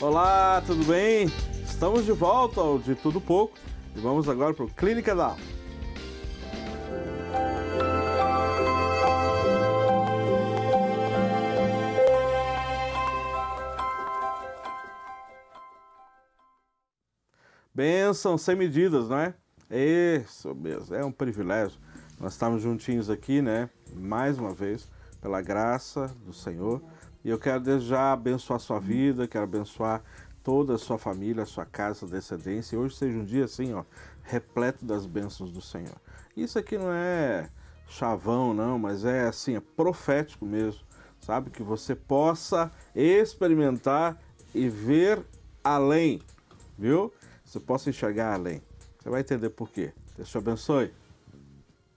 Olá, tudo bem? Estamos de volta ao De Tudo Pouco e vamos agora para o Clínica da Alma. Benção sem medidas, não é? Isso mesmo, é um privilégio. Nós estamos juntinhos aqui, né? Mais uma vez, pela graça do Senhor. E eu quero desejar abençoar sua vida, quero abençoar toda a sua família, a sua casa, a descendência. E hoje seja um dia assim, ó, repleto das bênçãos do Senhor. Isso aqui não é chavão, não, mas é assim, é profético mesmo, sabe? Que você possa experimentar e ver além, viu? Você possa enxergar além. Você vai entender por quê. Deus te abençoe.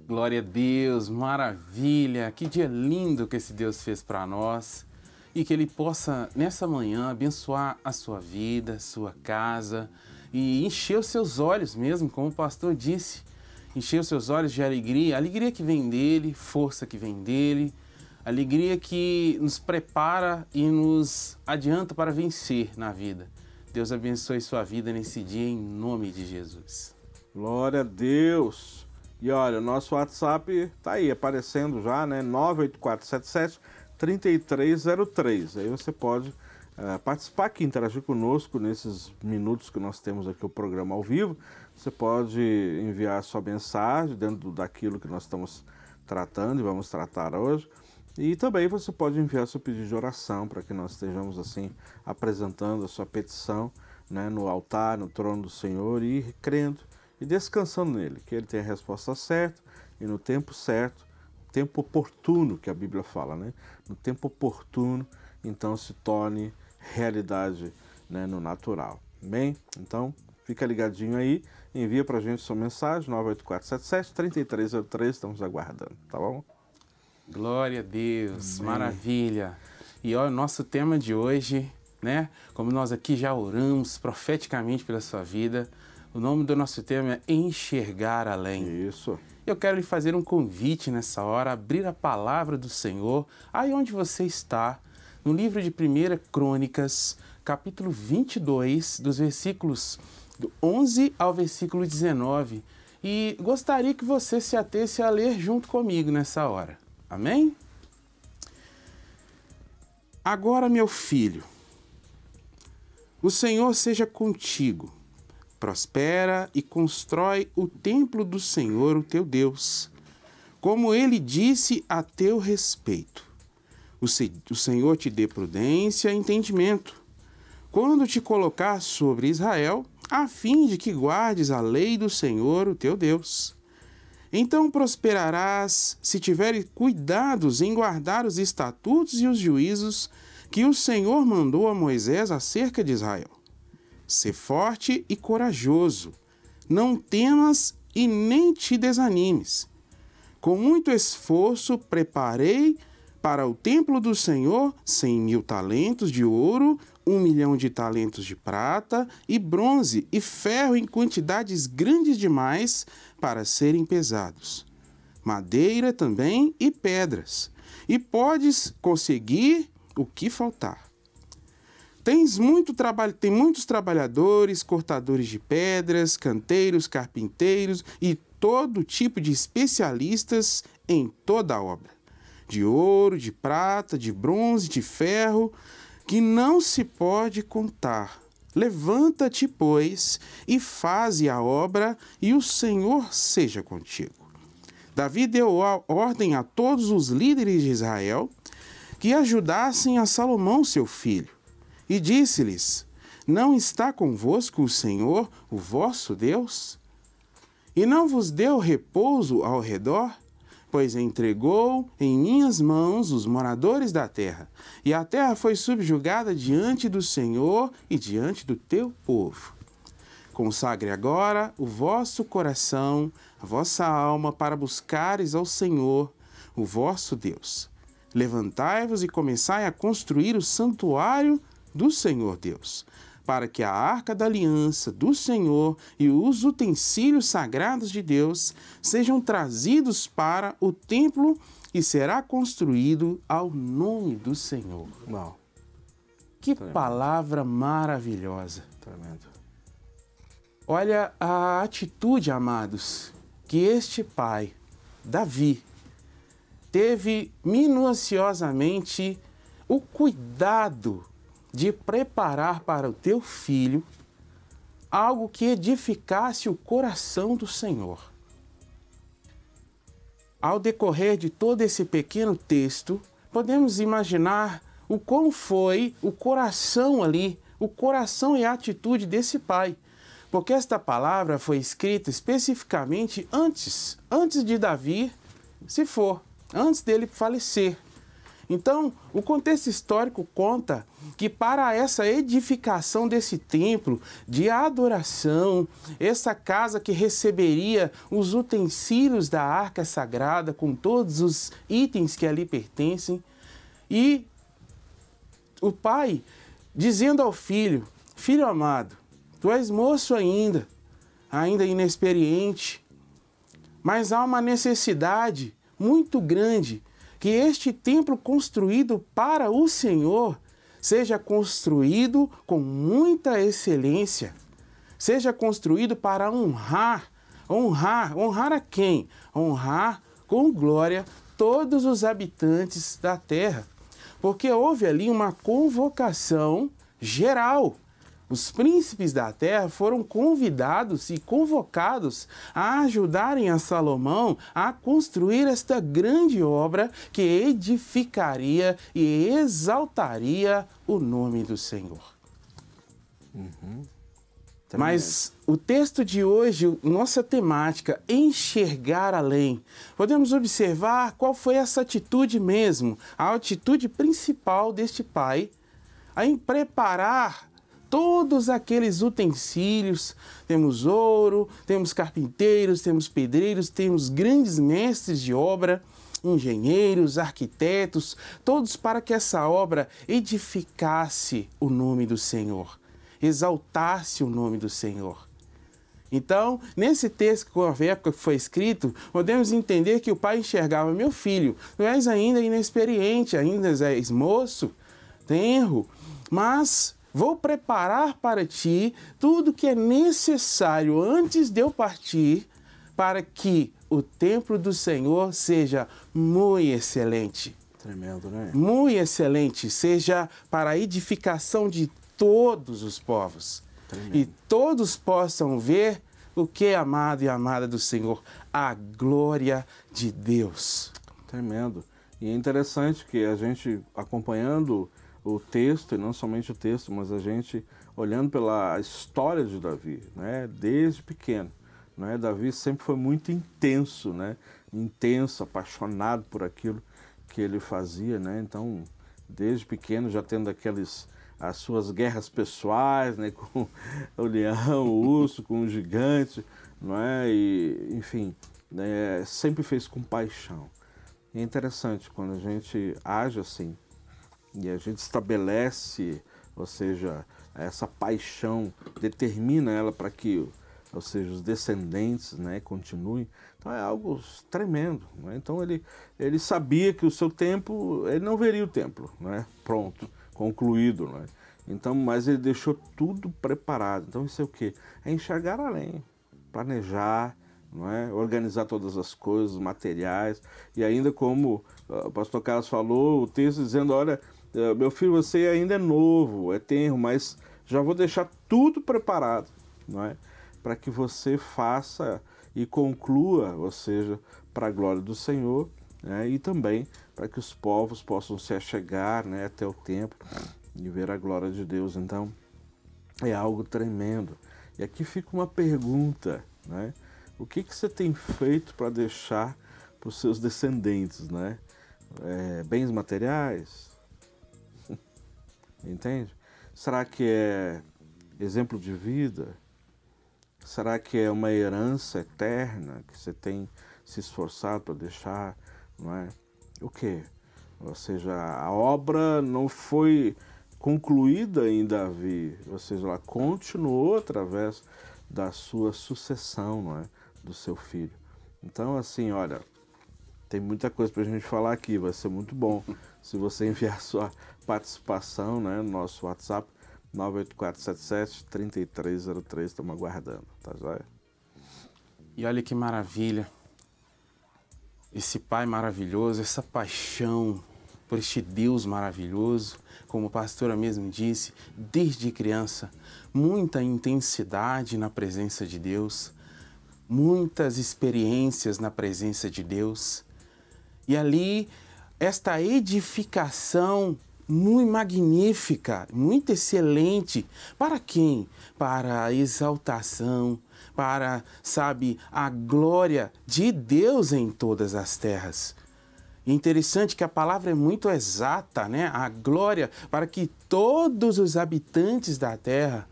Glória a Deus, maravilha, que dia lindo que esse Deus fez para nós e que Ele possa, nessa manhã, abençoar a sua vida, sua casa e encher os seus olhos mesmo, como o pastor disse, encher os seus olhos de alegria, alegria que vem dele, força que vem dele, alegria que nos prepara e nos adianta para vencer na vida. Deus abençoe sua vida nesse dia em nome de Jesus. Glória a Deus. E olha, nosso WhatsApp está aí aparecendo já, né? 98477 3303. Aí você pode uh, participar aqui, interagir conosco nesses minutos que nós temos aqui o programa ao vivo. Você pode enviar a sua mensagem dentro daquilo que nós estamos tratando e vamos tratar hoje. E também você pode enviar seu pedido de oração para que nós estejamos assim apresentando a sua petição né, no altar, no trono do Senhor e crendo e descansando nele, que ele tem a resposta certa e no tempo certo tempo oportuno que a Bíblia fala, né? No tempo oportuno, então se torne realidade né, no natural. Bem, então fica ligadinho aí, envia pra gente sua mensagem, 98477-3303, estamos aguardando, tá bom? Glória a Deus, Amém. maravilha. E o nosso tema de hoje, né? Como nós aqui já oramos profeticamente pela sua vida, o nome do nosso tema é Enxergar Além. Isso. Eu quero lhe fazer um convite nessa hora, abrir a palavra do Senhor, aí onde você está, no livro de 1 Crônicas, capítulo 22, dos versículos do 11 ao versículo 19. E gostaria que você se atesse a ler junto comigo nessa hora. Amém? Agora, meu filho, o Senhor seja contigo Prospera e constrói o templo do Senhor, o teu Deus, como ele disse a teu respeito. O Senhor te dê prudência e entendimento, quando te colocar sobre Israel, a fim de que guardes a lei do Senhor, o teu Deus. Então prosperarás se tiveres cuidados em guardar os estatutos e os juízos que o Senhor mandou a Moisés acerca de Israel. Ser forte e corajoso. Não temas e nem te desanimes. Com muito esforço preparei para o templo do Senhor cem mil talentos de ouro, um milhão de talentos de prata e bronze e ferro em quantidades grandes demais para serem pesados. Madeira também e pedras. E podes conseguir o que faltar. Tens muito trabalho, tem muitos trabalhadores, cortadores de pedras, canteiros, carpinteiros e todo tipo de especialistas em toda a obra, de ouro, de prata, de bronze, de ferro, que não se pode contar. Levanta-te, pois, e faze a obra, e o Senhor seja contigo. Davi deu ordem a todos os líderes de Israel que ajudassem a Salomão, seu filho e disse-lhes: Não está convosco o Senhor, o vosso Deus? E não vos deu repouso ao redor? Pois entregou em minhas mãos os moradores da terra, e a terra foi subjugada diante do Senhor e diante do teu povo. Consagre agora o vosso coração, a vossa alma, para buscares ao Senhor, o vosso Deus. Levantai-vos e começai a construir o santuário do Senhor Deus, para que a arca da aliança do Senhor e os utensílios sagrados de Deus sejam trazidos para o templo e será construído ao nome do Senhor. Uau. Que Tremendo. palavra maravilhosa. Tremendo. Olha a atitude, amados, que este pai, Davi, teve minuciosamente o cuidado de preparar para o teu filho algo que edificasse o coração do Senhor. Ao decorrer de todo esse pequeno texto, podemos imaginar o quão foi o coração ali, o coração e a atitude desse pai, porque esta palavra foi escrita especificamente antes, antes de Davi se for, antes dele falecer. Então, o contexto histórico conta que para essa edificação desse templo de adoração, essa casa que receberia os utensílios da arca sagrada com todos os itens que ali pertencem, e o pai dizendo ao filho: Filho amado, tu és moço ainda, ainda inexperiente, mas há uma necessidade muito grande que este templo construído para o Senhor seja construído com muita excelência, seja construído para honrar, honrar, honrar a quem? Honrar com glória todos os habitantes da terra. Porque houve ali uma convocação geral os príncipes da terra foram convidados e convocados a ajudarem a Salomão a construir esta grande obra que edificaria e exaltaria o nome do Senhor. Uhum. Mas é. o texto de hoje, nossa temática, enxergar além. Podemos observar qual foi essa atitude mesmo, a atitude principal deste pai, a em preparar todos aqueles utensílios. Temos ouro, temos carpinteiros, temos pedreiros, temos grandes mestres de obra, engenheiros, arquitetos, todos para que essa obra edificasse o nome do Senhor, exaltasse o nome do Senhor. Então, nesse texto, com a época que foi escrito, podemos entender que o pai enxergava: meu filho, tu és ainda inexperiente, ainda és moço, tenro, mas Vou preparar para ti tudo que é necessário antes de eu partir, para que o templo do Senhor seja muito excelente. Tremendo, né? Muito excelente, seja para a edificação de todos os povos. Tremendo. E todos possam ver o que é amado e amada do Senhor, a glória de Deus. Tremendo. E é interessante que a gente acompanhando o texto, e não somente o texto, mas a gente olhando pela história de Davi, né? desde pequeno. Né? Davi sempre foi muito intenso, né? intenso, apaixonado por aquilo que ele fazia. Né? Então, desde pequeno, já tendo aqueles as suas guerras pessoais, né, com o leão, o urso, com o gigante, não é? E, enfim, né? sempre fez com paixão. É interessante quando a gente age assim, e a gente estabelece, ou seja, essa paixão, determina ela para que, ou seja, os descendentes né, continuem. Então é algo tremendo. Né? Então ele, ele sabia que o seu tempo, ele não veria o templo, né? pronto, concluído. Né? Então, mas ele deixou tudo preparado. Então isso é o que? É enxergar além, planejar, não é? organizar todas as coisas, os materiais, e ainda como ah, o pastor Carlos falou, o texto dizendo, olha, é, meu filho, você ainda é novo, é tenro, mas já vou deixar tudo preparado, não é? Para que você faça e conclua, ou seja, para a glória do Senhor, né? e também para que os povos possam se achegar né, até o tempo e ver a glória de Deus. Então, é algo tremendo. E aqui fica uma pergunta, né? O que, que você tem feito para deixar para os seus descendentes, né? É, bens materiais, Entende? Será que é exemplo de vida? Será que é uma herança eterna que você tem se esforçado para deixar? Não é? O quê? Ou seja, a obra não foi concluída em Davi, ou seja, ela continuou através da sua sucessão, não é? Do seu filho. Então, assim, olha, tem muita coisa para a gente falar aqui, vai ser muito bom se você enviar sua participação né, no nosso WhatsApp 98477-3303. Estamos aguardando, tá joia? E olha que maravilha. Esse Pai maravilhoso, essa paixão por este Deus maravilhoso, como a pastora mesmo disse, desde criança, muita intensidade na presença de Deus, muitas experiências na presença de Deus. E ali, esta edificação muito magnífica, muito excelente. Para quem? Para a exaltação, para, sabe, a glória de Deus em todas as terras. Interessante que a palavra é muito exata, né? A glória para que todos os habitantes da terra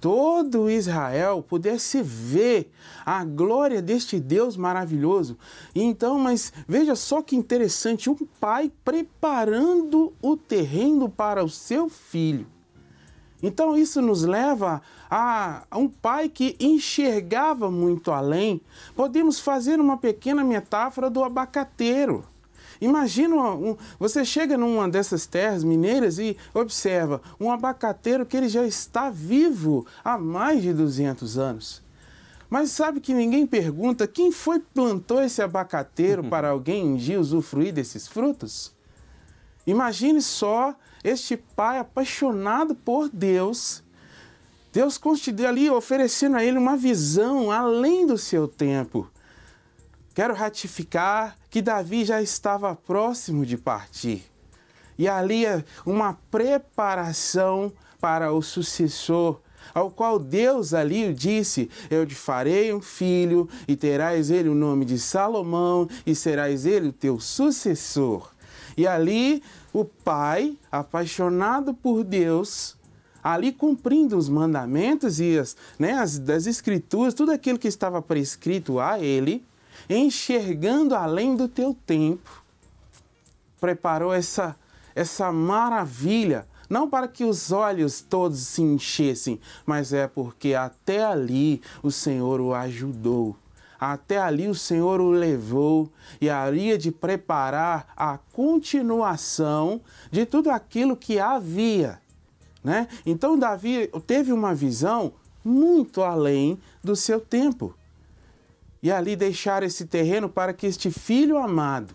todo Israel pudesse ver a glória deste Deus maravilhoso. Então, mas veja só que interessante, um pai preparando o terreno para o seu filho. Então, isso nos leva a, a um pai que enxergava muito além. Podemos fazer uma pequena metáfora do abacateiro. Imagina, um, você chega numa dessas terras mineiras e observa um abacateiro que ele já está vivo há mais de 200 anos. Mas sabe que ninguém pergunta quem foi plantou esse abacateiro para alguém um dia usufruir desses frutos? Imagine só este pai apaixonado por Deus. Deus ali, oferecendo a ele uma visão além do seu tempo. Quero ratificar que Davi já estava próximo de partir. E ali é uma preparação para o sucessor, ao qual Deus ali disse: Eu te farei um filho, e terás ele o nome de Salomão, e serás ele o teu sucessor. E ali o pai, apaixonado por Deus, ali cumprindo os mandamentos e as, né, as das escrituras, tudo aquilo que estava prescrito a ele, enxergando além do teu tempo, preparou essa, essa maravilha, não para que os olhos todos se enchessem, mas é porque até ali o Senhor o ajudou. Até ali o Senhor o levou e haria é de preparar a continuação de tudo aquilo que havia. Né? Então, Davi teve uma visão muito além do seu tempo e ali deixar esse terreno para que este filho amado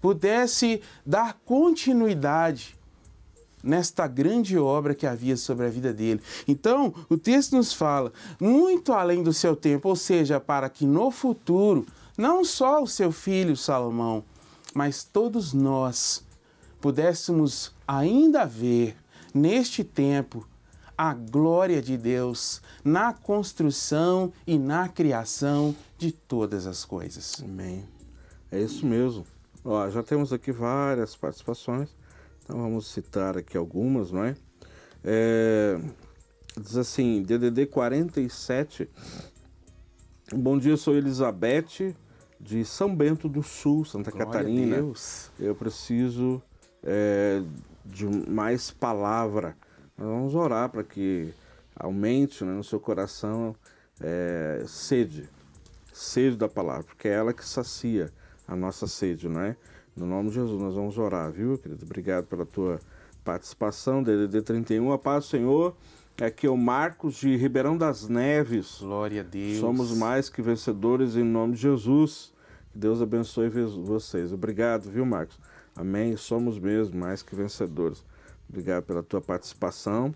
pudesse dar continuidade nesta grande obra que havia sobre a vida dele. Então, o texto nos fala muito além do seu tempo, ou seja, para que no futuro não só o seu filho Salomão, mas todos nós pudéssemos ainda ver neste tempo a glória de Deus na construção e na criação de todas as coisas. Amém. É isso mesmo. Ó, já temos aqui várias participações, então vamos citar aqui algumas, não é? é diz assim, DDD 47. Bom dia, sou Elizabeth de São Bento do Sul, Santa glória Catarina. Eu preciso é, de mais palavra nós vamos orar para que aumente né, no seu coração é, sede, sede da palavra, porque é ela que sacia a nossa sede, não é? No nome de Jesus, nós vamos orar, viu, querido? Obrigado pela tua participação, DDD 31, a paz do Senhor. Aqui é o Marcos de Ribeirão das Neves. Glória a Deus. Somos mais que vencedores em nome de Jesus. Que Deus abençoe vocês. Obrigado, viu, Marcos? Amém. Somos mesmo mais que vencedores. Obrigado pela tua participação.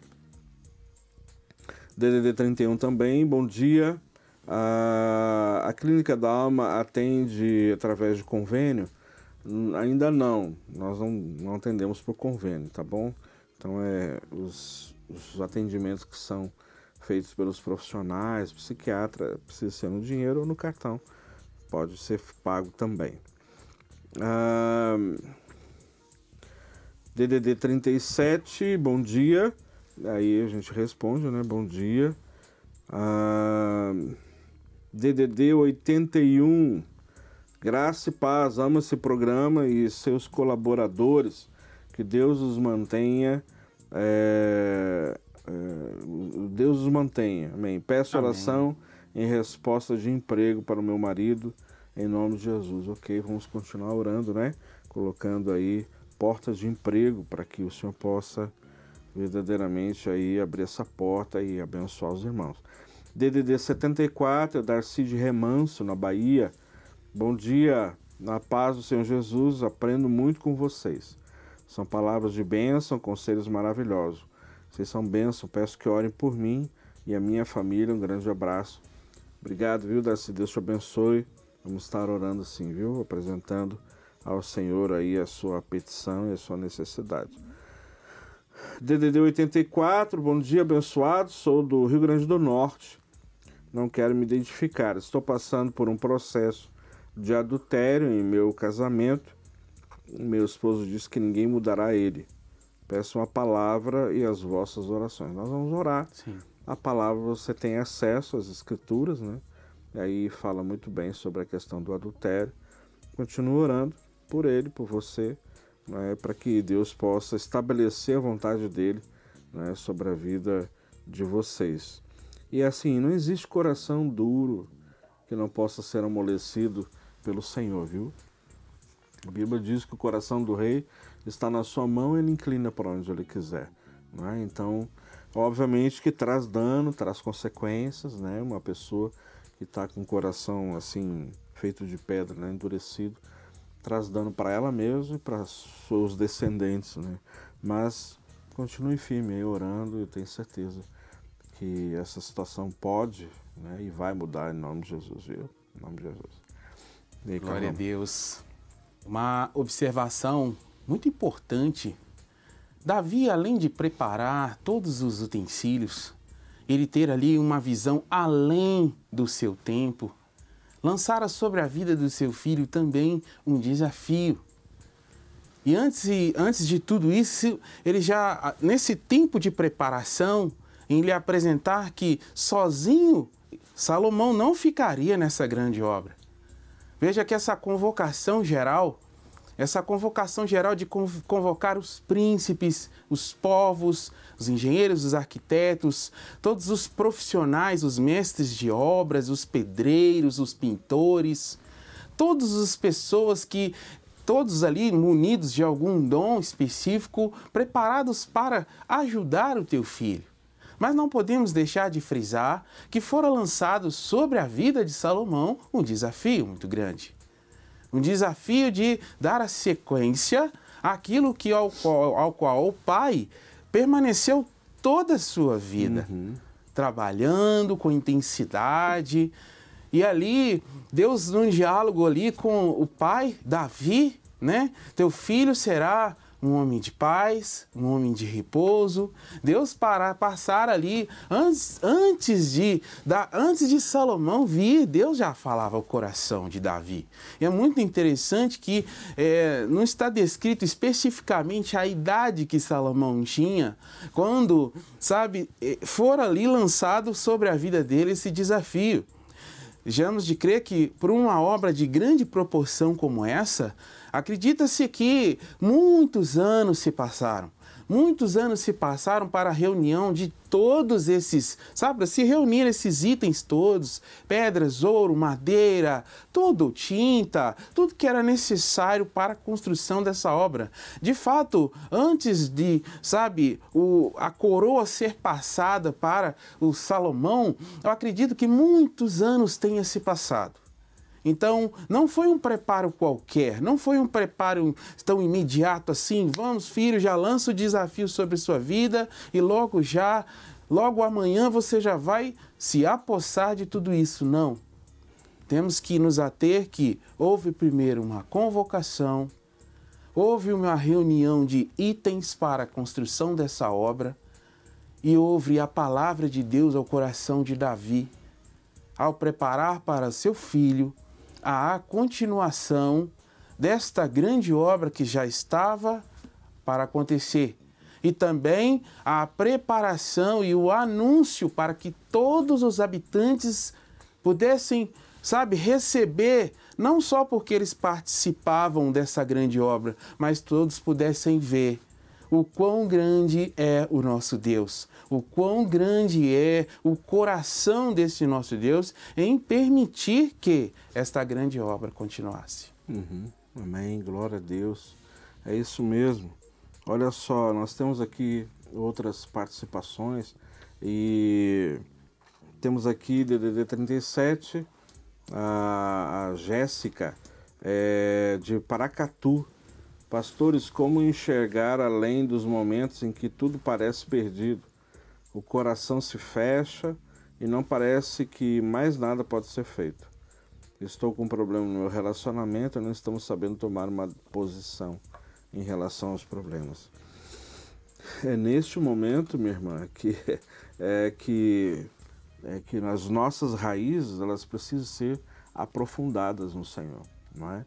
DDD 31 também, bom dia. A, a Clínica da Alma atende através de convênio? Ainda não, nós não, não atendemos por convênio, tá bom? Então, é, os, os atendimentos que são feitos pelos profissionais, psiquiatra, precisa ser no dinheiro ou no cartão, pode ser pago também. Ah, DDD 37, bom dia. Aí a gente responde, né? Bom dia. Ah, DDD 81, graça e paz, ama esse programa e seus colaboradores. Que Deus os mantenha. É, é, Deus os mantenha. Amém. Peço Amém. oração em resposta de emprego para o meu marido, em nome de Jesus. Ok, vamos continuar orando, né? Colocando aí portas de emprego para que o Senhor possa verdadeiramente aí abrir essa porta e abençoar os irmãos. DDD 74, é Darcy de Remanso, na Bahia. Bom dia, na paz do Senhor Jesus, aprendo muito com vocês. São palavras de bênção, conselhos maravilhosos. Vocês são bênção, peço que orem por mim e a minha família. Um grande abraço. Obrigado, viu, Darcy? Deus te abençoe. Vamos estar orando assim, viu? Apresentando ao Senhor aí a sua petição e a sua necessidade. DDD 84, bom dia, abençoado. Sou do Rio Grande do Norte. Não quero me identificar. Estou passando por um processo de adultério em meu casamento. Meu esposo disse que ninguém mudará ele. Peço uma palavra e as vossas orações. Nós vamos orar. Sim. A palavra você tem acesso às escrituras, né? E aí fala muito bem sobre a questão do adultério. continuo orando por ele, por você, né, para que Deus possa estabelecer a vontade dele né, sobre a vida de vocês. E assim, não existe coração duro que não possa ser amolecido pelo Senhor, viu? A Bíblia diz que o coração do rei está na sua mão e ele inclina para onde ele quiser. Né? Então, obviamente que traz dano, traz consequências, né? Uma pessoa que está com o coração assim feito de pedra, né? endurecido, traz dano para ela mesma e para seus descendentes, né? Mas continue firme aí orando, eu tenho certeza que essa situação pode, né, e vai mudar em nome de Jesus, viu? Em nome de Jesus. Aí, Glória a Deus. Uma observação muito importante. Davi, além de preparar todos os utensílios, ele ter ali uma visão além do seu tempo, lançara sobre a vida do seu filho também um desafio. E antes, antes de tudo isso, ele já, nesse tempo de preparação, em lhe apresentar que sozinho Salomão não ficaria nessa grande obra. Veja que essa convocação geral essa convocação geral de convocar os príncipes, os povos, os engenheiros, os arquitetos, todos os profissionais, os mestres de obras, os pedreiros, os pintores, todas as pessoas que todos ali munidos de algum dom específico, preparados para ajudar o teu filho. Mas não podemos deixar de frisar que fora lançado sobre a vida de Salomão um desafio muito grande um desafio de dar a sequência àquilo que ao qual, ao qual o pai permaneceu toda a sua vida, uhum. trabalhando com intensidade. E ali, Deus num diálogo ali com o pai, Davi, né? Teu filho será um homem de paz, um homem de repouso. Deus para passar ali antes, antes de da, antes de Salomão vir, Deus já falava o coração de Davi. E é muito interessante que é, não está descrito especificamente a idade que Salomão tinha quando, sabe, é, for ali lançado sobre a vida dele esse desafio. Já de crer que por uma obra de grande proporção como essa, Acredita-se que muitos anos se passaram. Muitos anos se passaram para a reunião de todos esses, sabe, se reunir esses itens todos, pedras, ouro, madeira, tudo, tinta, tudo que era necessário para a construção dessa obra. De fato, antes de, sabe, o, a coroa ser passada para o Salomão, eu acredito que muitos anos tenha se passado. Então, não foi um preparo qualquer, não foi um preparo tão imediato assim, vamos, filho, já lança o desafio sobre sua vida e logo já, logo amanhã você já vai se apossar de tudo isso. Não. Temos que nos ater que houve primeiro uma convocação, houve uma reunião de itens para a construção dessa obra e houve a palavra de Deus ao coração de Davi ao preparar para seu filho à continuação desta grande obra que já estava para acontecer e também a preparação e o anúncio para que todos os habitantes pudessem, sabe, receber, não só porque eles participavam dessa grande obra, mas todos pudessem ver o quão grande é o nosso Deus, o quão grande é o coração desse nosso Deus em permitir que esta grande obra continuasse. Uhum. Amém, glória a Deus. É isso mesmo. Olha só, nós temos aqui outras participações e temos aqui DDD 37, a, Jéssica é, de Paracatu, Pastores, como enxergar além dos momentos em que tudo parece perdido? O coração se fecha e não parece que mais nada pode ser feito. Estou com um problema no meu relacionamento e não estamos sabendo tomar uma posição em relação aos problemas. É neste momento, minha irmã, que é que é que as nossas raízes elas precisam ser aprofundadas no Senhor, não é?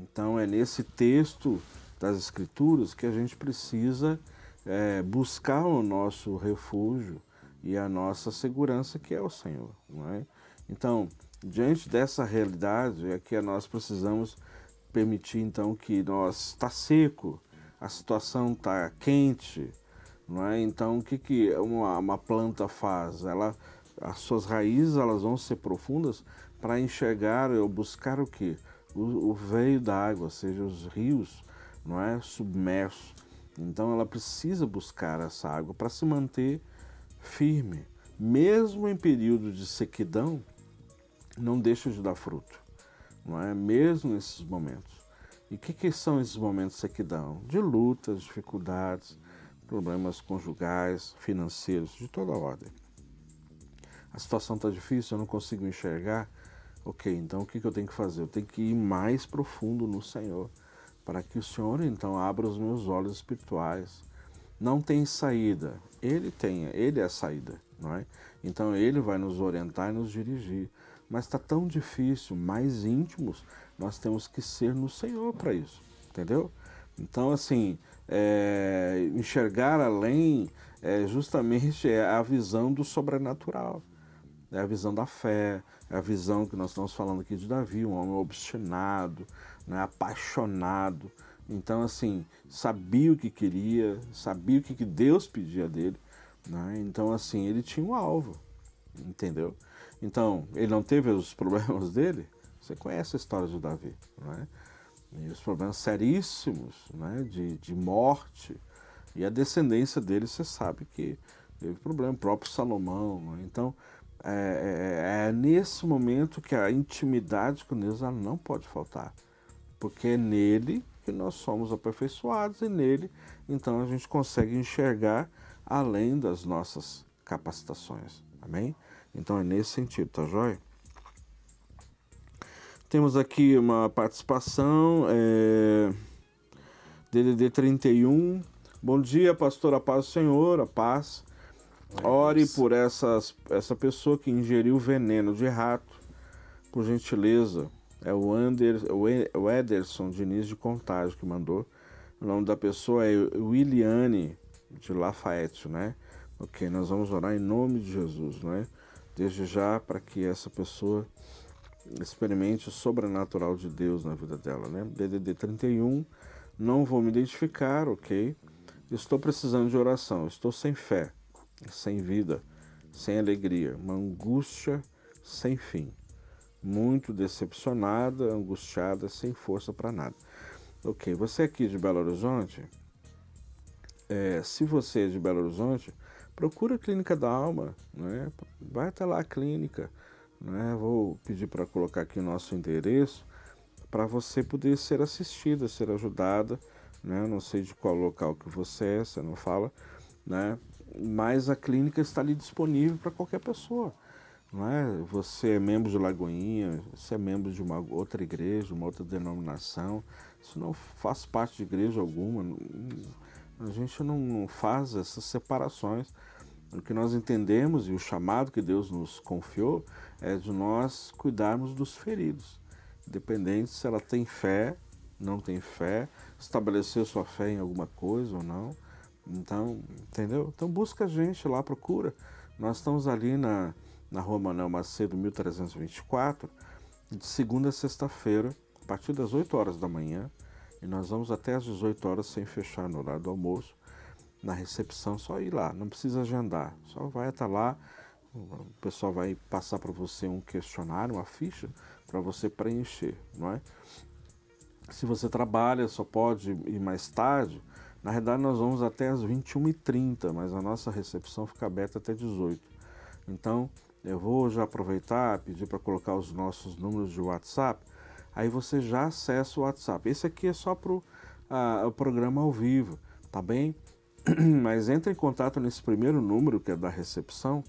Então é nesse texto das Escrituras que a gente precisa é, buscar o nosso refúgio e a nossa segurança, que é o Senhor. Não é? Então, diante dessa realidade, é que nós precisamos permitir então que nós está seco, a situação está quente, não é? Então o que, que uma, uma planta faz? Ela, as suas raízes elas vão ser profundas para enxergar ou buscar o que? o, o veio da água, ou seja, os rios, não é submerso. Então ela precisa buscar essa água para se manter firme, mesmo em período de sequidão, não deixa de dar fruto, não é? Mesmo nesses momentos. E o que, que, são esses momentos de sequidão? De lutas, dificuldades, problemas conjugais, financeiros, de toda ordem. A situação está difícil, eu não consigo enxergar Ok, então o que, eu tenho que fazer? Eu tenho que ir mais profundo no Senhor, para que o Senhor então abra os meus olhos espirituais. Não tem saída, Ele tem, Ele é a saída, não é? Então Ele vai nos orientar e nos dirigir. Mas está tão difícil, mais íntimos, nós temos que ser no Senhor para isso, entendeu? Então, assim, é, enxergar além é justamente a visão do sobrenatural, é a visão da fé, é a visão que nós estamos falando aqui de Davi, um homem obstinado, né, apaixonado. Então, assim, sabia o que queria, sabia o que, que Deus pedia dele. Né? Então, assim, ele tinha um alvo, entendeu? Então, ele não teve os problemas dele? Você conhece a história de Davi, né? E os problemas seríssimos, né? De, de morte. E a descendência dele, você sabe que teve problema, o próprio Salomão. Né? Então, é é, é, é, nesse momento que a intimidade com Deus ela não pode faltar, porque é nele que nós somos aperfeiçoados e nele então a gente consegue enxergar além das nossas capacitações, amém? Então é nesse sentido, tá joia? Temos aqui uma participação, é... DDD 31. Bom dia, pastor, a paz do Senhor, a paz. Ore por essas, essa pessoa que ingeriu veneno de rato, por gentileza. É o, Ander, o Ederson Diniz de Contágio que mandou. O nome da pessoa é Williane de Lafayette, né? Ok, nós vamos orar em nome de Jesus, né? Desde já para que essa pessoa experimente o sobrenatural de Deus na vida dela, né? DDD 31, não vou me identificar, ok? Estou precisando de oração, estou sem fé sem vida, sem alegria, uma angústia sem fim, muito decepcionada, angustiada, sem força para nada. Ok, você aqui de Belo Horizonte, é, se você é de Belo Horizonte, procura a Clínica da Alma, né? vai até lá a clínica. Né? Vou pedir para colocar aqui o nosso endereço para você poder ser assistida, ser ajudada. Né? Não sei de qual local que você é, você não fala, né? mas a clínica está ali disponível para qualquer pessoa. Não é? Você é membro de Lagoinha, você é membro de uma outra igreja, uma outra denominação, isso não faz parte de igreja alguma. A gente não, faz essas separações. O que nós entendemos e o chamado que Deus nos confiou é de nós cuidarmos dos feridos, independente se ela tem fé, não tem fé, estabelecer sua fé em alguma coisa ou não. Então, entendeu? Então busca a gente lá, procura. Nós estamos ali na, na rua Manuel Macedo, 1324, de segunda a sexta-feira, a partir das 8 horas da manhã, e nós vamos até às 18 horas sem fechar no horário do almoço. Na recepção, só ir lá, não precisa agendar, só vai até lá. O pessoal vai passar para você um questionário, uma ficha para você preencher, não é? Se você trabalha, só pode ir mais tarde na realidade, nós vamos até as 21h30, mas a nossa recepção fica aberta até 18. Então, eu vou já aproveitar, pedir para colocar os nossos números de WhatsApp. Aí você já acessa o WhatsApp. Esse aqui é só para ah, o programa ao vivo, tá bem? Mas entre em contato nesse primeiro número, que é da recepção.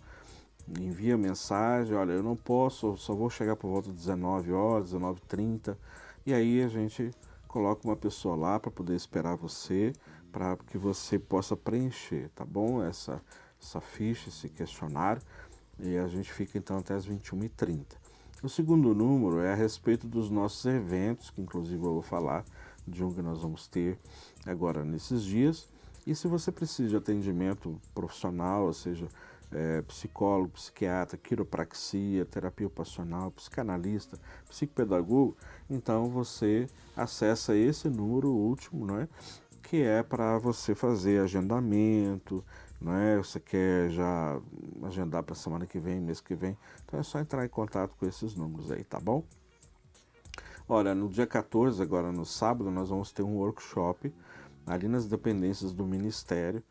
Envia mensagem, olha, eu não posso, só vou chegar por volta de 19 horas, 19h30. E aí a gente coloca uma pessoa lá para poder esperar você para que você possa preencher, tá bom? Essa, essa ficha, esse questionário. E a gente fica então até as 21h30. O segundo número é a respeito dos nossos eventos, que inclusive eu vou falar de um que nós vamos ter agora nesses dias. E se você precisa de atendimento profissional, ou seja, é, psicólogo, psiquiatra, quiropraxia, terapia ocupacional, psicanalista, psicopedagogo, então você acessa esse número último, não é? que é para você fazer agendamento, né? Você quer já agendar para semana que vem, mês que vem. Então é só entrar em contato com esses números aí, tá bom? Olha, no dia 14, agora no sábado, nós vamos ter um workshop ali nas dependências do ministério.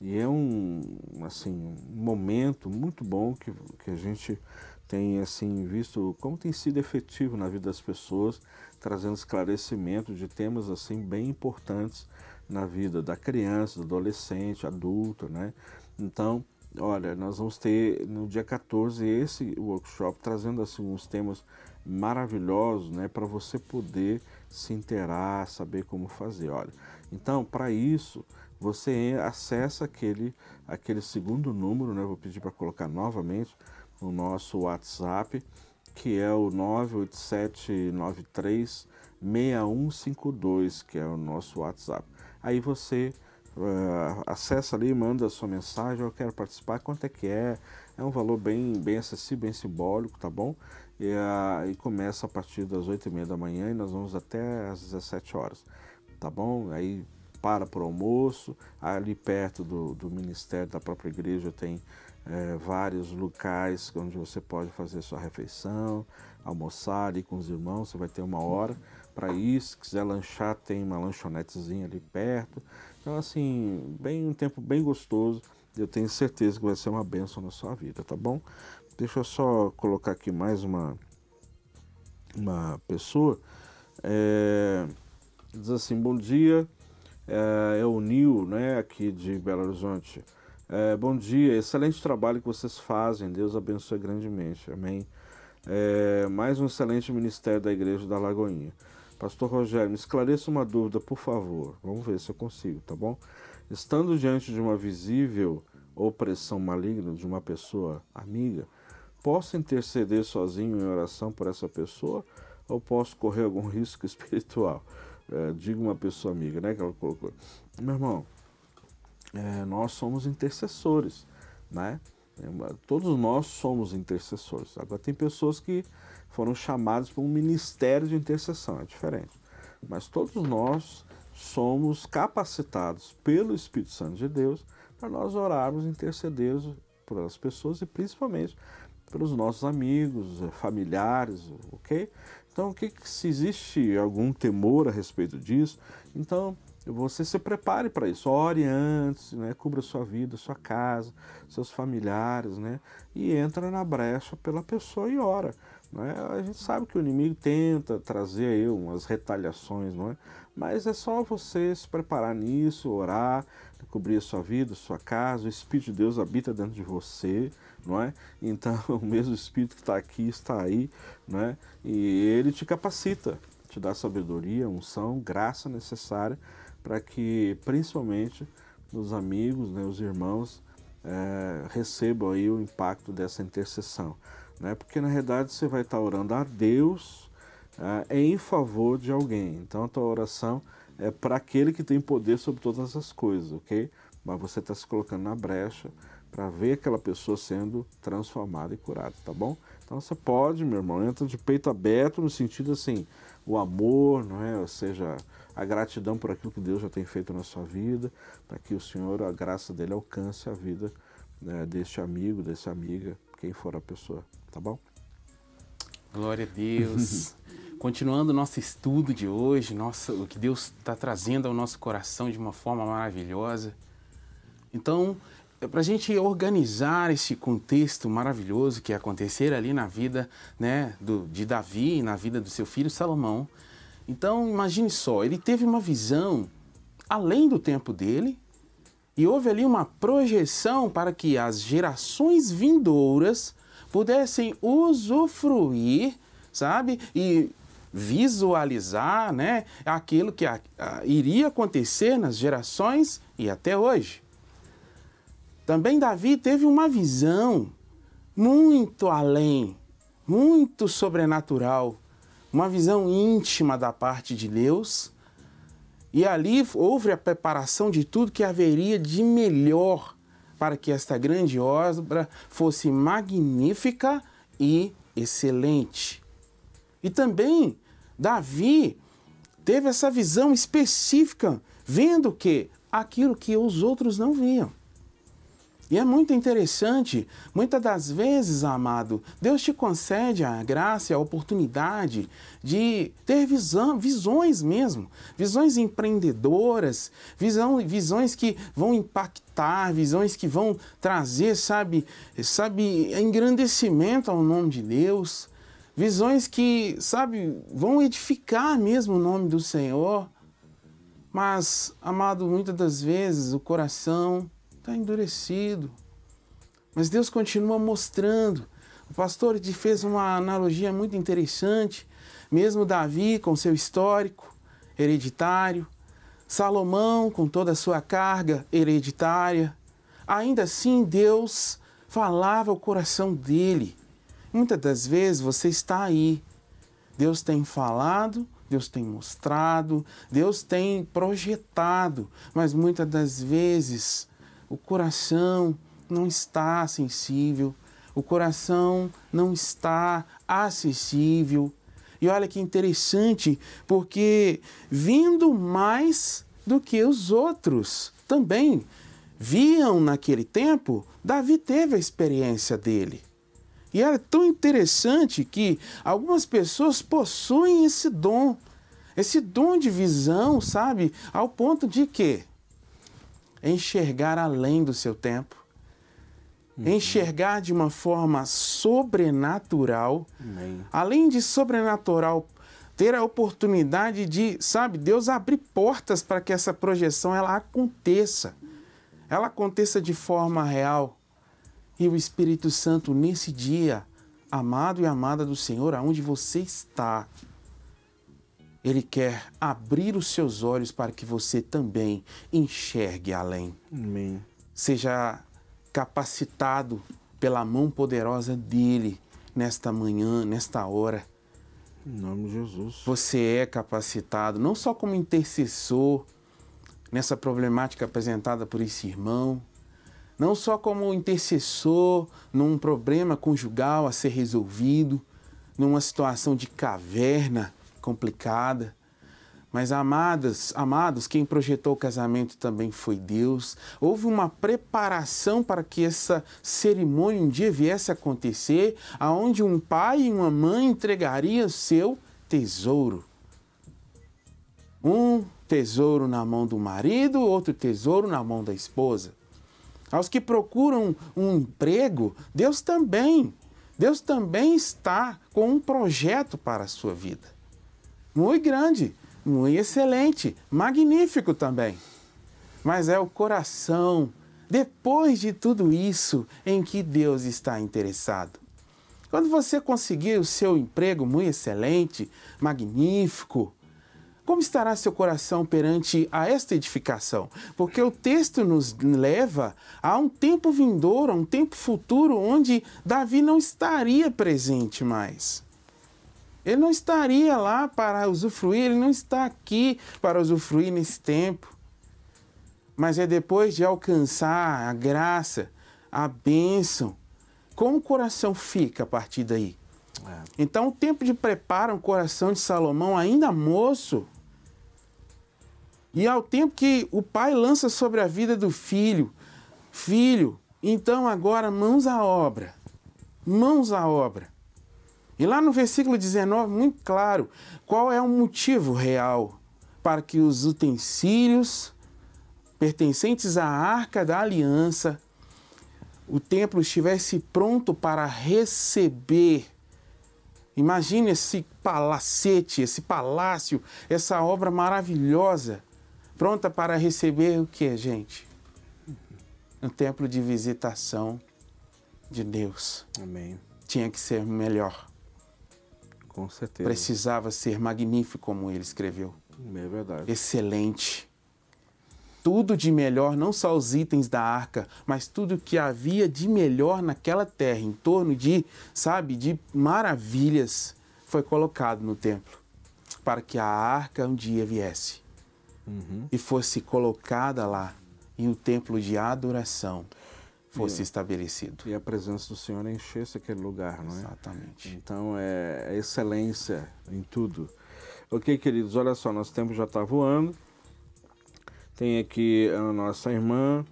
E é um, assim, um momento muito bom que, que a gente tem assim visto como tem sido efetivo na vida das pessoas, trazendo esclarecimento de temas assim bem importantes na vida da criança, do adolescente, adulto, né? Então, olha, nós vamos ter no dia 14 esse workshop trazendo assim uns temas maravilhosos, né, para você poder se inteirar, saber como fazer, olha. Então, para isso, você acessa aquele aquele segundo número, né? Vou pedir para colocar novamente o nosso WhatsApp, que é o 98793 6152, que é o nosso WhatsApp. Aí você uh, acessa ali, manda a sua mensagem, eu quero participar, quanto é que é? É um valor bem, bem acessível, bem simbólico, tá bom? E, uh, e começa a partir das 8 e meia da manhã e nós vamos até às 17 horas, tá bom? Aí para por almoço, ali perto do, do ministério da própria igreja tem é, vários locais onde você pode fazer sua refeição, almoçar ali com os irmãos, você vai ter uma hora para isso. Se quiser lanchar, tem uma lanchonetezinha ali perto. Então, assim, bem um tempo bem gostoso. Eu tenho certeza que vai ser uma benção na sua vida, tá bom? Deixa eu só colocar aqui mais uma, uma pessoa. É, diz assim: Bom dia, é, é o Nil, né, aqui de Belo Horizonte. É, bom dia, excelente trabalho que vocês fazem, Deus abençoe grandemente, amém. É, mais um excelente ministério da Igreja da Lagoinha. Pastor Rogério, me esclareça uma dúvida, por favor. Vamos ver se eu consigo, tá bom? Estando diante de uma visível opressão maligna de uma pessoa amiga, posso interceder sozinho em oração por essa pessoa ou posso correr algum risco espiritual? É, digo uma pessoa amiga, né, que ela colocou. Meu irmão, é, nós somos intercessores, né? É, todos nós somos intercessores. Agora tem pessoas que foram chamados para um ministério de intercessão, é diferente. Mas todos nós somos capacitados pelo Espírito Santo de Deus para nós orarmos, intercedermos pelas pessoas e principalmente pelos nossos amigos, eh, familiares, ok? Então, o que, se existe algum temor a respeito disso, então você se prepare para isso, ore antes, né? cubra sua vida, sua casa, seus familiares, né? E entra na brecha pela pessoa e ora. Né? A gente sabe que o inimigo tenta trazer aí umas retaliações, não é? mas é só você se preparar nisso, orar, cobrir a sua vida, a sua casa, o Espírito de Deus habita dentro de você, não é? Então o mesmo Espírito que está aqui está aí, não é? E ele te capacita, te dá sabedoria, unção, graça necessária para que principalmente os amigos, né, os irmãos, é, recebam aí o impacto dessa intercessão né? Porque na realidade você vai estar orando a Deus uh, em favor de alguém. Então a tua oração é para aquele que tem poder sobre todas as coisas, ok? Mas você está se colocando na brecha para ver aquela pessoa sendo transformada e curada, tá bom? Então você pode, meu irmão, entra de peito aberto no sentido assim, o amor, não é? Ou seja, a gratidão por aquilo que Deus já tem feito na sua vida, para que o Senhor, a graça dele alcance a vida né, deste amigo, dessa amiga, quem for a pessoa tá bom? Glória a Deus. Continuando nosso estudo de hoje, nosso, o que Deus está trazendo ao nosso coração de uma forma maravilhosa. Então, é para a gente organizar esse contexto maravilhoso que acontecer ali na vida né, do, de Davi e na vida do seu filho Salomão. Então, imagine só, ele teve uma visão além do tempo dele e houve ali uma projeção para que as gerações vindouras pudessem usufruir, sabe? E visualizar, né, aquilo que a, a, iria acontecer nas gerações e até hoje. Também Davi teve uma visão muito além, muito sobrenatural, uma visão íntima da parte de Deus. E ali houve a preparação de tudo que haveria de melhor para que esta grande obra fosse magnífica e excelente. E também Davi teve essa visão específica, vendo que aquilo que os outros não viam. E é muito interessante, muitas das vezes, amado, Deus te concede a graça e a oportunidade de ter visão, visões mesmo, visões empreendedoras, visão, visões que vão impactar, visões que vão trazer, sabe, sabe, engrandecimento ao nome de Deus, visões que, sabe, vão edificar mesmo o nome do Senhor. Mas, amado, muitas das vezes o coração está endurecido. Mas Deus continua mostrando. O pastor fez uma analogia muito interessante. Mesmo Davi, com seu histórico hereditário, Salomão, com toda a sua carga hereditária, ainda assim Deus falava o coração dele. Muitas das vezes você está aí. Deus tem falado, Deus tem mostrado, Deus tem projetado, mas muitas das vezes o coração não está sensível, o coração não está acessível. E olha que interessante, porque vindo mais do que os outros também viam naquele tempo, Davi teve a experiência dele. E era tão interessante que algumas pessoas possuem esse dom, esse dom de visão, sabe? Ao ponto de que enxergar além do seu tempo, uhum. enxergar de uma forma sobrenatural. Amém. Além de sobrenatural, ter a oportunidade de, sabe, Deus abrir portas para que essa projeção ela aconteça. Ela aconteça de forma real. E o Espírito Santo nesse dia, amado e amada do Senhor, aonde você está, ele quer abrir os seus olhos para que você também enxergue além. Amém. Seja capacitado pela mão poderosa dele nesta manhã, nesta hora. Em nome de Jesus. Você é capacitado não só como intercessor nessa problemática apresentada por esse irmão, não só como intercessor num problema conjugal a ser resolvido, numa situação de caverna complicada. Mas amadas, amados, quem projetou o casamento também foi Deus. Houve uma preparação para que essa cerimônia um dia viesse a acontecer, aonde um pai e uma mãe entregariam seu tesouro. Um tesouro na mão do marido, outro tesouro na mão da esposa. Aos que procuram um emprego, Deus também, Deus também está com um projeto para a sua vida muito grande, muito excelente, magnífico também. Mas é o coração, depois de tudo isso, em que Deus está interessado. Quando você conseguir o seu emprego muito excelente, magnífico, como estará seu coração perante a esta edificação? Porque o texto nos leva a um tempo vindouro, a um tempo futuro onde Davi não estaria presente mais. Ele não estaria lá para usufruir, ele não está aqui para usufruir nesse tempo. Mas é depois de alcançar a graça, a bênção, como o coração fica a partir daí. É. Então, o tempo de preparo, o coração de Salomão, ainda moço, e ao tempo que o pai lança sobre a vida do filho: Filho, então agora mãos à obra, mãos à obra. E lá no versículo 19, muito claro, qual é o motivo real para que os utensílios pertencentes à arca da aliança, o templo estivesse pronto para receber. Imagine esse palacete, esse palácio, essa obra maravilhosa, pronta para receber o que, gente? Um templo de visitação de Deus. Amém. Tinha que ser melhor. Com certeza. Precisava ser magnífico, como ele escreveu. É verdade. Excelente. Tudo de melhor, não só os itens da arca, mas tudo que havia de melhor naquela terra, em torno de, sabe, de maravilhas, foi colocado no templo, para que a arca um dia viesse uhum. e fosse colocada lá, em um templo de adoração fosse e, estabelecido. E a presença do Senhor enchesse aquele lugar, não é? Exatamente. Então é, é excelência em tudo. Ok, queridos, olha só, nosso tempo já está voando. Tem aqui a nossa irmã,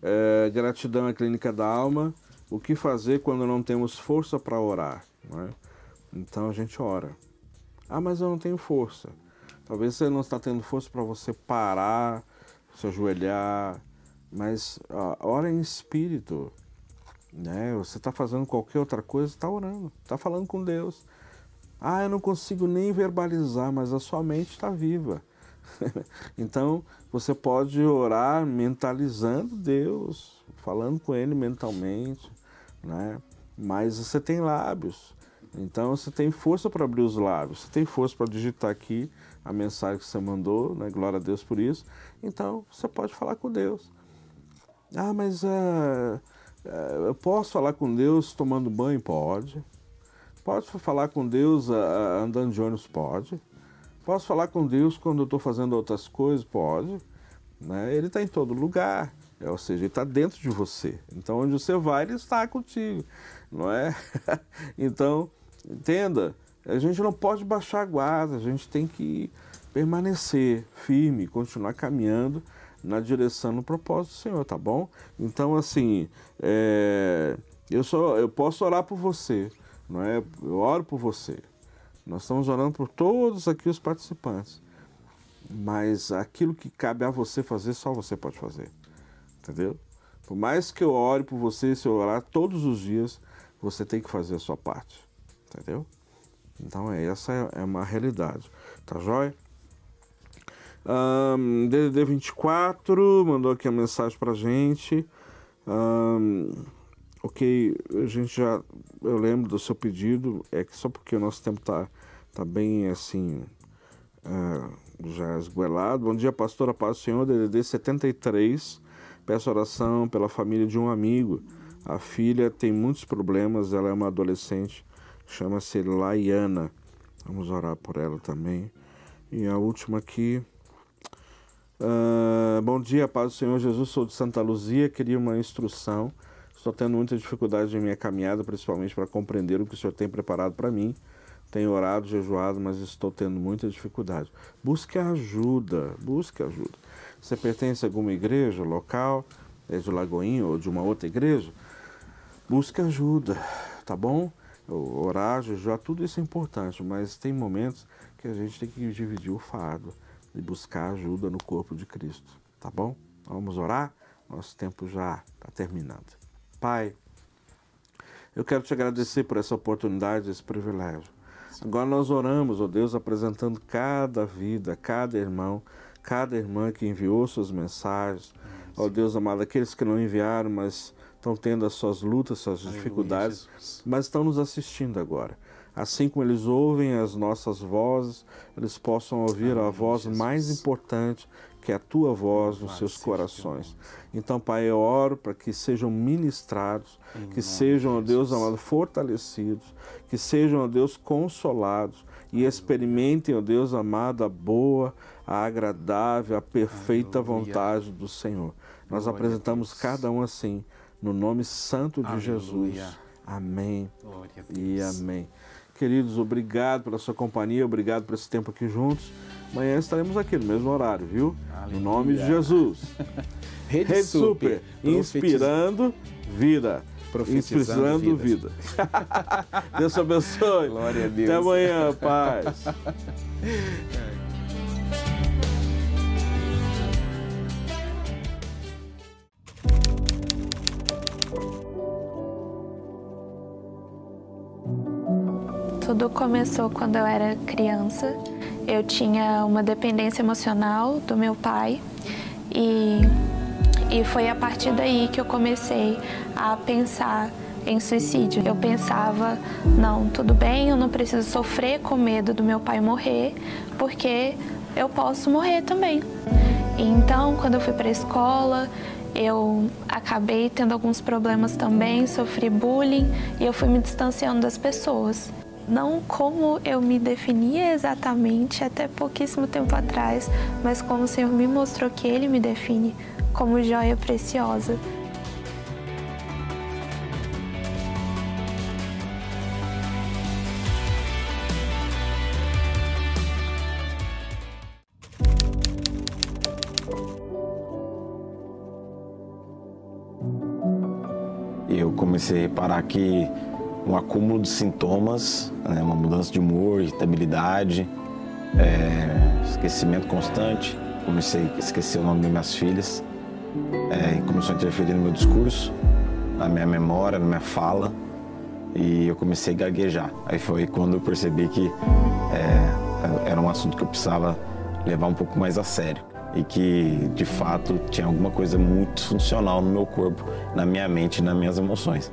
é, gratidão à Clínica da Alma. O que fazer quando não temos força para orar? É? Então a gente ora. Ah, mas eu não tenho força. Talvez você não está tendo força para você parar, se ajoelhar, mas ora em espírito, né? Você está fazendo qualquer outra coisa, está orando, está falando com Deus. Ah, eu não consigo nem verbalizar, mas a sua mente está viva. então você pode orar mentalizando Deus, falando com Ele mentalmente, né? Mas você tem lábios, então você tem força para abrir os lábios, você tem força para digitar aqui a mensagem que você mandou, né? Glória a Deus por isso. Então você pode falar com Deus. Ah, mas é, é, eu posso falar com Deus tomando banho? Pode. Posso falar com Deus uh, andando de ônibus? Pode. Posso falar com Deus quando eu estou fazendo outras coisas? Pode. Né? Ele está em todo lugar, ou seja, ele está dentro de você. Então, onde você vai, ele está contigo, não é? então, entenda, a gente não pode baixar a guarda, a gente tem que permanecer firme, continuar caminhando na direção, no propósito do Senhor, tá bom? Então, assim, é, eu, só, eu posso orar por você, não é? Eu oro por você. Nós estamos orando por todos aqui os participantes. Mas aquilo que cabe a você fazer, só você pode fazer. Entendeu? Por mais que eu ore por você, se eu orar todos os dias, você tem que fazer a sua parte. Entendeu? Então, é, essa é, é uma realidade. Tá joia? Um, DDD24 mandou aqui a mensagem pra gente. Um, ok, a gente já. Eu lembro do seu pedido. É que só porque o nosso tempo tá, tá bem assim. Uh, já esguelado. Bom dia, pastora, paz do Senhor, DDD73. Peço oração pela família de um amigo. A filha tem muitos problemas, ela é uma adolescente, chama-se Laiana. Vamos orar por ela também. E a última aqui, Uh, bom dia, paz do Senhor Jesus. Sou de Santa Luzia, queria uma instrução. Estou tendo muita dificuldade em minha caminhada, principalmente para compreender o que o Senhor tem preparado para mim. Tenho orado, jejuado, mas estou tendo muita dificuldade. Busque ajuda, busque ajuda. Você pertence a alguma igreja local, é de Lagoinha ou de uma outra igreja? Busque ajuda, tá bom? Orar, jejuar, tudo isso é importante, mas tem momentos que a gente tem que dividir o fardo e buscar ajuda no corpo de Cristo, tá bom? Vamos orar? Nosso tempo já está terminando. Pai, eu quero te agradecer por essa oportunidade, esse privilégio. Agora nós oramos, ó oh Deus, apresentando cada vida, cada irmão, cada irmã que enviou suas mensagens. Ó oh Deus amado, aqueles que não enviaram, mas estão tendo as suas lutas, suas dificuldades, mas estão nos assistindo agora assim como eles ouvem as nossas vozes, eles possam ouvir a voz mais importante, que é a tua voz nos seus corações. Então, Pai, eu oro para que sejam ministrados, que sejam, ó Deus amado, fortalecidos, que sejam, ó Deus, consolados e experimentem, ó Deus amado, a boa, a agradável, a perfeita vontade do Senhor. Nós apresentamos cada um assim, no nome santo de Aleluia. Jesus. Amém e amém. Queridos, obrigado pela sua companhia, obrigado por esse tempo aqui juntos. Amanhã estaremos aqui no mesmo horário, viu? Aleluia. nome de Jesus. Rede, Rede Super, inspirando vida. Profetizando, inspirando vida. vida. Deus abençoe. Glória a Deus. Até amanhã, paz. tudo começou quando eu era criança. Eu tinha uma dependência emocional do meu pai e, e foi a partir daí que eu comecei a pensar em suicídio. Eu pensava, não, tudo bem, eu não preciso sofrer com medo do meu pai morrer, porque eu posso morrer também. Então, quando eu fui para a escola, eu acabei tendo alguns problemas também, sofri bullying e eu fui me distanciando das pessoas não como eu me definia exatamente até pouquíssimo tempo atrás, mas como o Senhor me mostrou que Ele me define como joia preciosa. Eu comecei a reparar que um acúmulo de sintomas, né, uma mudança de humor, irritabilidade, é, esquecimento constante. Comecei a esquecer o nome das minhas filhas é, começou a interferir no meu discurso, na minha memória, na minha fala e eu comecei a gaguejar. Aí foi quando eu percebi que é, era um assunto que eu precisava levar um pouco mais a sério e que de fato tinha alguma coisa muito funcional no meu corpo, na minha mente e nas minhas emoções.